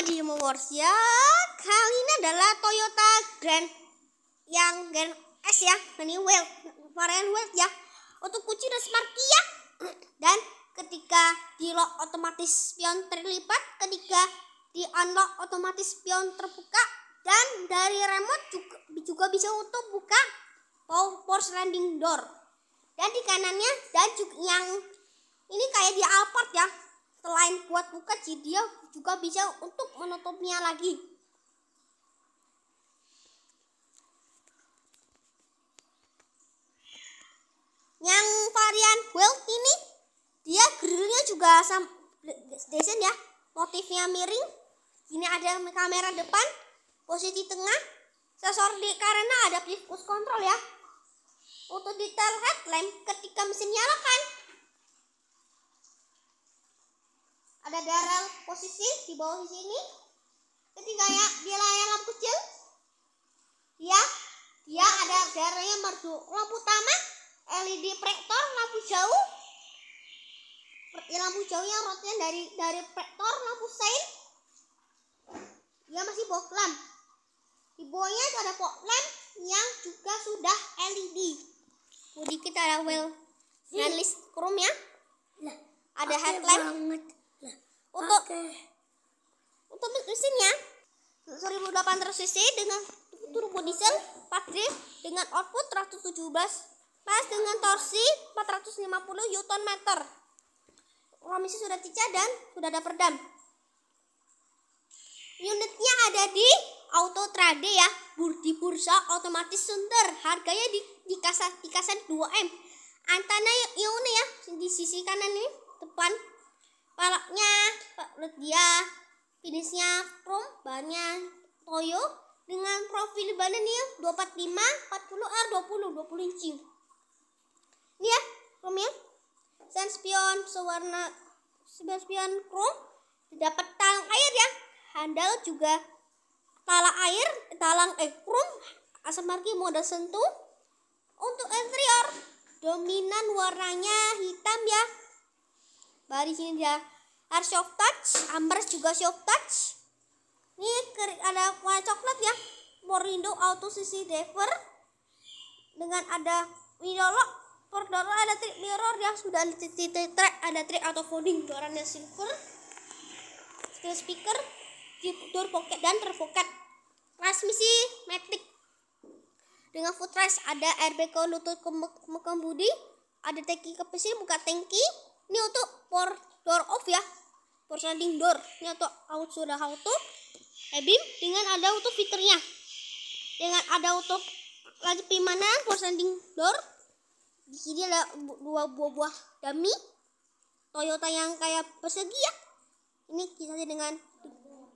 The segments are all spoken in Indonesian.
di Wars ya. Kali ini adalah Toyota Grand yang Grand S ya. Nah, ini Wild, varian Wild ya. Untuk kunci dan Sparky ya. Dan ketika di lock otomatis pion terlipat, ketika di unlock otomatis pion terbuka dan dari remote juga, juga bisa untuk buka power landing door. Dan di kanannya dan juga yang ini kayak di Alphard ya, Selain buat buka dia juga bisa untuk menutupnya lagi. Yang varian quilt ini dia grillnya juga sam desain ya, motifnya miring. Ini ada kamera depan, posisi tengah, sensor di karena ada push control ya. Untuk detail headlamp ketika mesin nyalakan ada daerah posisi di bawah sini ketiganya ya dia lampu kecil ya dia ada yang merdu lampu utama LED proyektor lampu jauh iya, lampu jauhnya rotnya dari dari proyektor lampu sein dia masih bohlam di bawahnya ada bohlam yang juga sudah LED jadi kita ada well iya. list chrome ya nah, ada headlamp untuk okay. untuk mesinnya 1800 cc dengan turbo diesel 4 drift dengan output 117 pas dengan torsi 450 Newton meter komisi sudah cicah dan sudah ada perdam unitnya ada di Auto Trade ya di bursa otomatis Sunter harganya di di kasa, di kasa 2M antena Ione ya di sisi kanan ini depan palaknya pelet dia finishnya from bannya Toyo dengan profil badan yang 245 40 R 20 20 inci ya chrome ya. senspion sewarna senspion chrome dapat talang air ya handal juga talang air talang eh chrome asam marki mode sentuh untuk interior dominan warnanya hitam ya Baris ini dia air soft touch, amber juga soft touch. Ini ada warna coklat ya. Morindo Auto CC driver, dengan ada Minolo Perdoro ada trik mirror yang sudah ada titik track ada trik auto folding yang silver Still speaker door pocket dan terpoket, transmisi matic dengan footrest ada airbag lutut kemukemudi, kembudi ada tangki kepesi buka tanki ini untuk door door off ya door sliding door ini untuk auto sudah auto e dengan ada auto fiturnya dengan ada untuk lagi pemanan door sliding door di sini ada dua buah-buah dummy Toyota yang kayak persegi ya ini kita dengan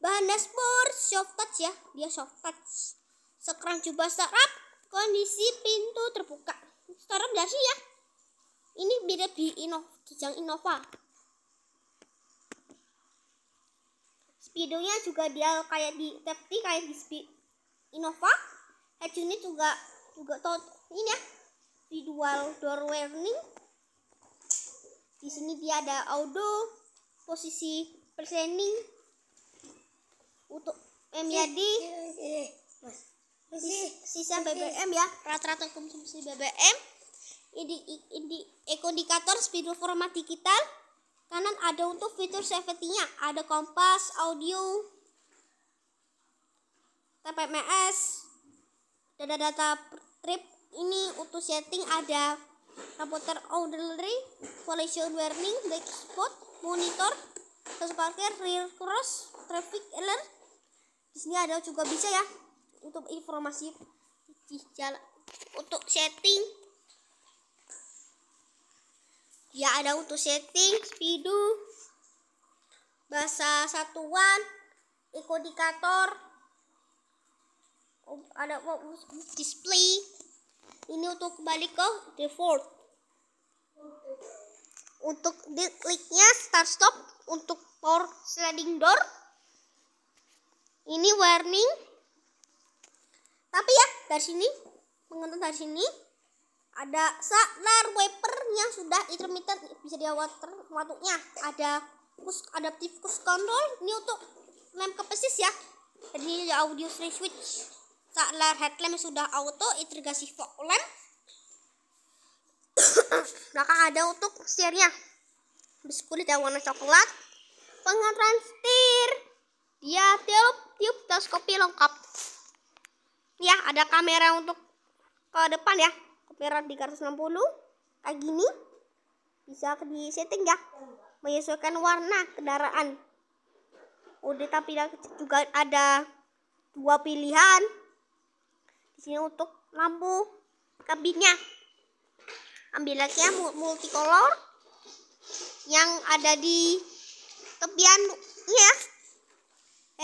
bahan dashboard soft touch ya dia soft touch sekarang coba startup kondisi pintu terbuka startup dari ya ini beda di Innova Kijang Innova. Speedonya juga dia kayak di tapi kayak di Speed Innova. head unit juga juga tot ini ya di door warning. Di sini dia ada auto posisi presenting untuk M e eh, eh, eh, sisa BBM ya rata-rata konsumsi BBM indi, indi, indikator format digital kanan ada untuk fitur safety-nya ada kompas audio TPMS data data trip ini untuk setting ada komputer auxiliary collision warning black spot monitor terus parkir rear cross traffic alert di sini ada juga bisa ya untuk informasi di jalan untuk setting ya ada untuk setting speedo bahasa satuan ekodikator ada display ini untuk kembali ke default untuk di kliknya start stop untuk power sliding door ini warning tapi ya dari sini mengenai dari sini ada sadar wipernya sudah intermittent bisa water waktunya ada push adaptive push control ini untuk lem ke pesis ya jadi audio stream switch saklar headlamp sudah auto integrasi fog lamp belakang ada untuk setirnya kulit yang warna coklat pengaturan setir dia tiup tiup teleskopi lengkap ya ada kamera untuk ke depan ya kamera 360 kayak gini bisa di setting ya menyesuaikan warna kendaraan udah tapi juga ada dua pilihan di sini untuk lampu kabinnya ambil lagi ya multicolor yang ada di tepian ya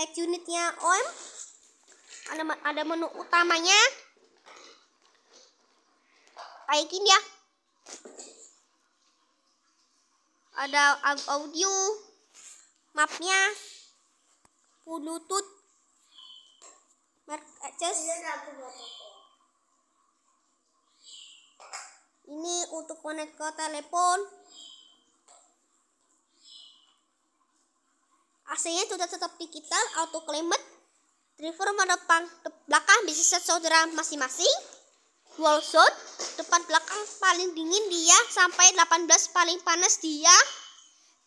head unitnya OM ada ada menu utamanya gini ya ada audio mapnya bluetooth merk iya, ini untuk konek ke telepon AC-nya sudah tetap digital auto climate driver pada belakang bisa saudara masing-masing Wolsot depan belakang paling dingin dia sampai 18 paling panas dia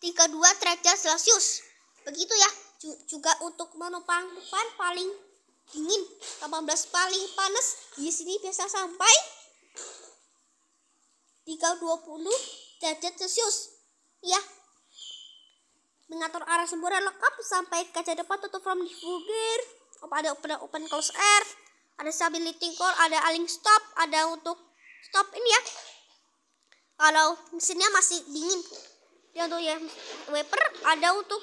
32 derajat celcius begitu ya juga untuk menopang depan paling dingin 18 paling panas di sini biasa sampai 320 derajat celcius ya mengatur arah semburan lengkap sampai kaca depan tutup from the fugir Kepada open open close air ada stability core, ada aling stop, ada untuk stop ini ya. Kalau mesinnya masih dingin. Ya untuk ya wiper ada untuk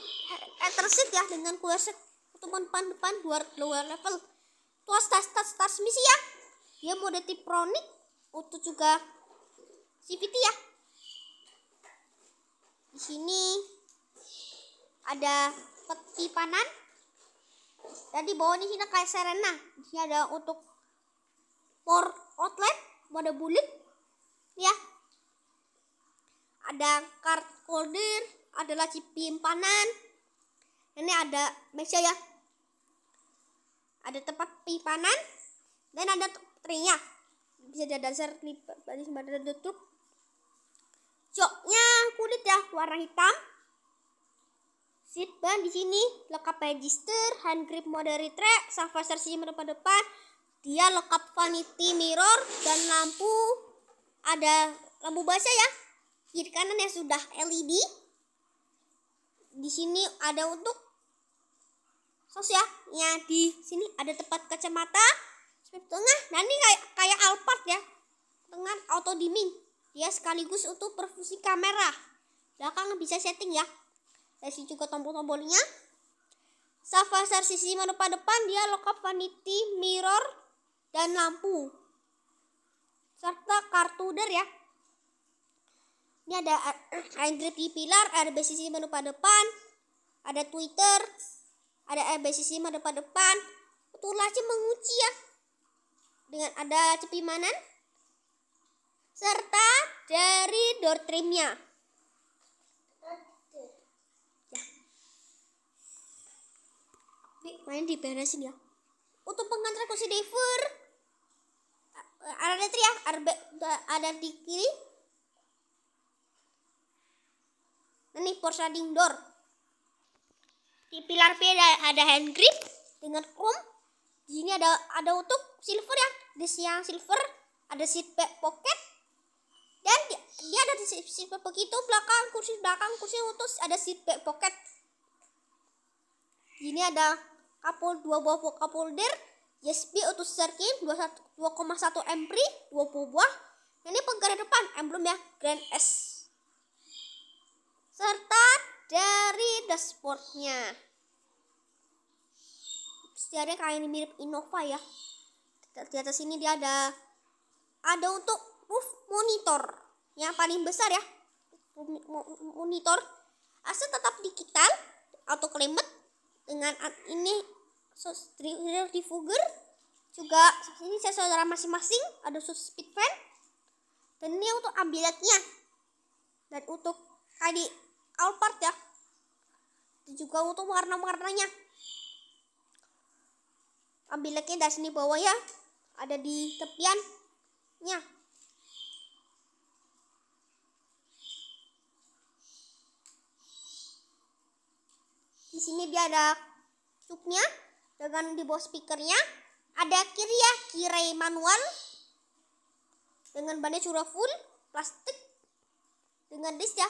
enter seat ya dengan cooler seat ataupun depan depan luar lower level. Tuas tas tas transmisi ya. Dia mode tipronik untuk juga CVT ya. Di sini ada peti panan dan di bawah di sini kayak Serena di sini ada untuk port outlet mode bulit ya ada card holder adalah laci penyimpanan ini ada meja ya ada tempat penyimpanan dan ada trinya bisa ada dasar dari ada tutup joknya kulit ya warna hitam Sip, ban di sini lengkap register, hand grip mode retract, salvo search depan depan. Dia lengkap vanity mirror dan lampu ada lampu baca ya. Kiri kanan yang sudah LED. Di sini ada untuk sos ya. Ya di sini ada tempat kacamata, spek tengah. Nah ini kayak kayak Alphard ya. Dengan auto dimming. Dia sekaligus untuk perfusi kamera. Belakang bisa setting ya kasih juga tombol-tombolnya Savasar sisi menu depan dia lengkap vanity, mirror, dan lampu serta kartu der ya ini ada Android di pilar, ada BCC menu depan ada Twitter, ada bcc menu depan betul aja menguji ya dengan ada cepimanan serta dari door trimnya di main diberesin ya untuk pengantar kursi driver ada teriak ya, ada di kiri ini port sliding door di pilar P ada, ada hand grip dengan chrome di sini ada ada untuk silver ya di siang silver ada seat back pocket dan dia, dia ada di seat back pocket belakang kursi belakang kursi untuk ada seat back pocket di sini ada Apple dua buah kapulder, USB untuk Serkin 2,1 dua 20 buah. Ini penggaris depan, emblem ya, Grand S. Serta dari dashboardnya. Setiapnya kayak ini mirip Innova ya. Di atas sini dia ada ada untuk roof monitor yang paling besar ya monitor AC tetap digital atau klimat dengan ini sos trigger juga ini saudara masing-masing ada sus speed fan dan ini untuk ambilatnya dan untuk tadi all part ya dan juga untuk warna-warnanya ambilatnya dari sini bawah ya ada di tepiannya di sini dia ada cuknya dengan di bawah speakernya ada kiri ya kiri manual dengan bannya sudah full plastik dengan disc ya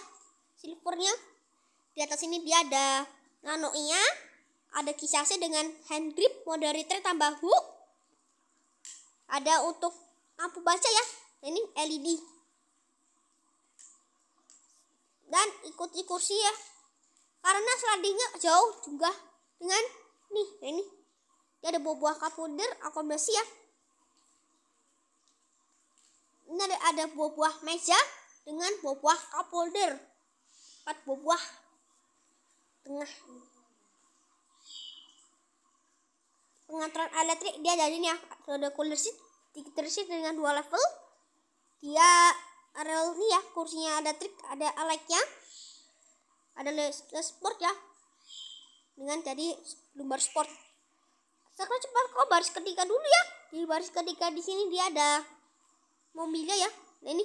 silvernya di atas ini dia ada nano nya ada kisahnya dengan hand grip mode retry tambah hook ada untuk lampu baca ya ini LED dan ikuti kursi ya karena sladingnya jauh juga dengan nih ini ini ada buah-buah kapunder, akomodasi ya. Ini ada, ada buah-buah meja dengan buah-buah kapolder. Empat buah tengah. Pengaturan elektrik dia jadi nih ya. Ada cooler seat, tiketer seat dengan dua level. Dia rel nih ya, kursinya ada trik, ada alatnya Ada les sport ya. Dengan jadi lumbar sport sekarang cepat kok baris ketiga dulu ya. Di baris ketiga di sini dia ada mobilnya ya. Nah ini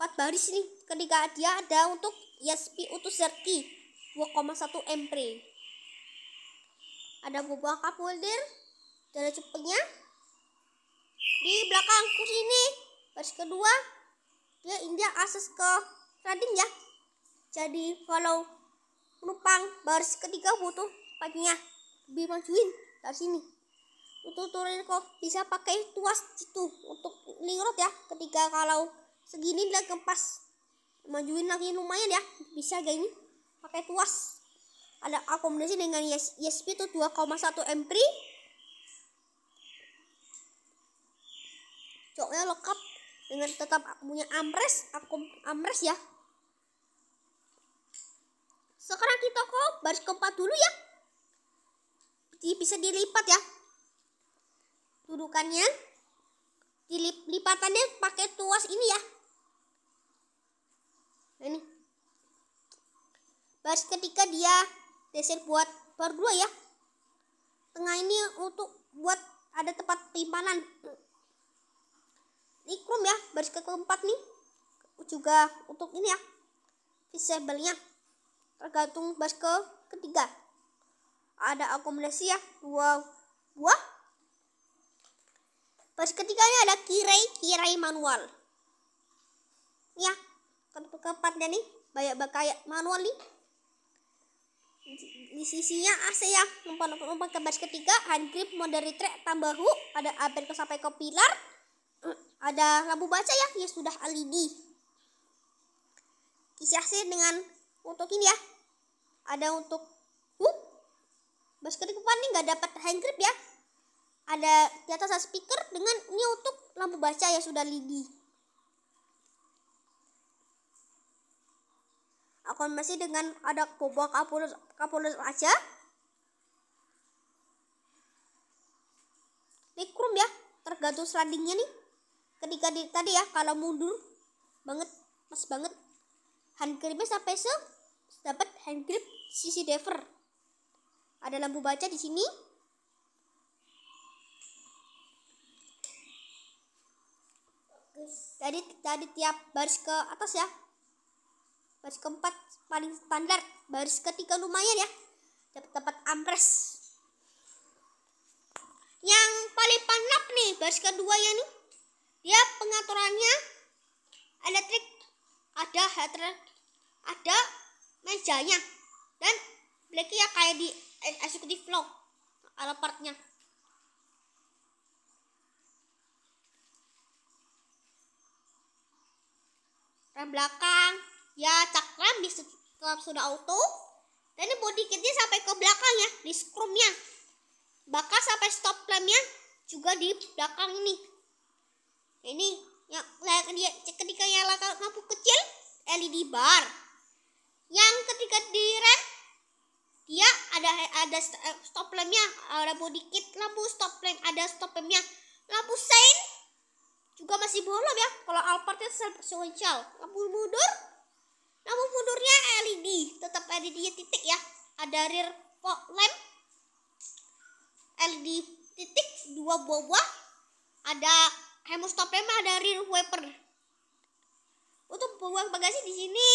empat baris nih ketika dia ada untuk ESP utus Zerki 2,1 MP Ada buah folder jalan cepatnya di belakangku sini baris kedua dia India akses ke trading ya jadi kalau penumpang baris ketiga butuh paginya lebih majuin dari nah, sini untuk turin kok bisa pakai tuas itu untuk lingrot ya ketika kalau segini dan kempas majuin lagi lumayan ya bisa kayak ini pakai tuas ada akomodasi dengan ESP itu 2,1 3 joknya lengkap dengan tetap punya amres akom amres ya sekarang kita kok baris keempat dulu ya bisa dilipat ya dudukannya dilip lipatannya pakai tuas ini ya nah, ini baris ketika dia desain buat bar dua ya tengah ini untuk buat ada tempat penyimpanan ini krum ya baris ke keempat nih juga untuk ini ya visible-nya tergantung baris ke ketiga ada akumulasi ya dua buah pas ketiganya ada kirai kirai manual ya keempatnya nih banyak bakaya manual nih di sisinya AC ya numpang, numpang ke baris ketiga hand grip modern retract tambah hook ada apel ke sampai ke pilar ada lampu baca ya ya sudah led. kisah AC dengan untuk ini ya ada untuk basket depan nih nggak dapat hand grip ya ada di atas speaker dengan ini untuk lampu baca ya sudah lidi aku masih dengan ada bobok kapulus kapulus aja ini krum ya tergantung slidingnya nih ketika di, tadi ya kalau mundur banget pas banget hand gripnya sampai se dapat hand grip sisi driver ada lampu baca di sini. Tadi tadi tiap baris ke atas ya. Baris keempat paling standar, baris ketiga lumayan ya. Dapat dapat ampres. Yang paling panap nih baris kedua ya nih. Dia pengaturannya elektrik ada header ada mejanya dan blacky ya kayak di eksekutif eh, vlog ala partnya rem belakang ya cak rem di setelah sudah auto dan ini body kitnya sampai ke belakang ya di scrumnya bakal sampai stop lampnya juga di belakang ini ini ya, yang dia ketika nyala lampu kecil LED bar yang ketika rem dia ada ada eh, stop lampnya ada dikit dikit lampu stop lamp ada stop lampnya lampu sein juga masih bolong ya kalau Alphardnya sequential lampu mundur lampu mundurnya LED tetap LED titik ya ada rear fog lamp LED titik dua buah-buah ada stop lamp ada rear wiper untuk buah bagasi di sini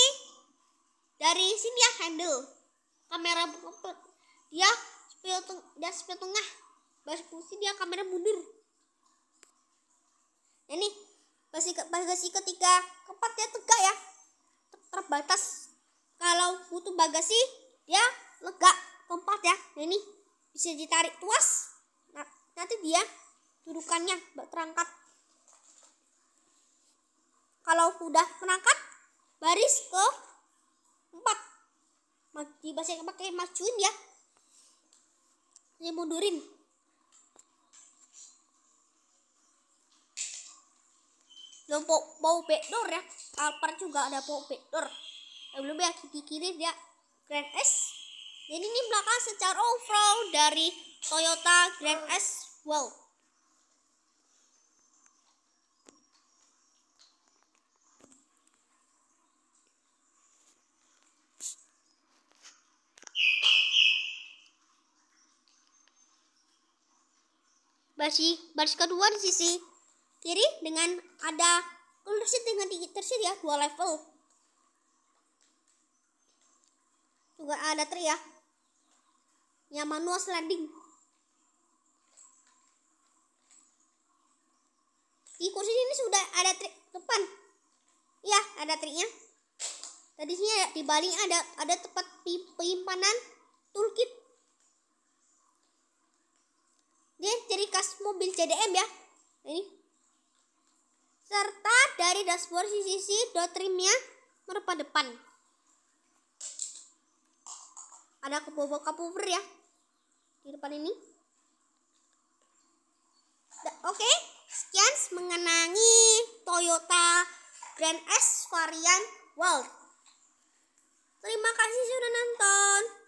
dari sini ya handle kamera dia spill dia spill tengah baris pusing dia kamera mundur nah, ini masih bagasi ketiga keempat dia tegak ya terbatas kalau butuh bagasi dia lega keempat ya nah, ini bisa ditarik tuas nah, nanti dia dudukannya terangkat kalau sudah terangkat baris ke di bahasa yang pakai macuin ya ini mundurin belum bau backdoor ya Alpar juga ada bau backdoor yang eh, belum ya kiri kiri dia ya. Grand S jadi ini belakang secara overall dari Toyota Grand S World. bersih baris kedua di sisi kiri dengan ada tersit dengan tinggi tersit ya dua level juga ada tri ya yang manual sliding di kursi ini sudah ada trik depan ya ada triknya tadinya di dibalik ada ada tempat penyimpanan toolkit dia ciri khas mobil CDM ya. Ini. Serta dari dashboard CCC dot rimnya merupa depan. Ada kebobo kapuver ya di depan ini. Oke, okay. sekian mengenangi Toyota Grand S varian World. Terima kasih sudah nonton.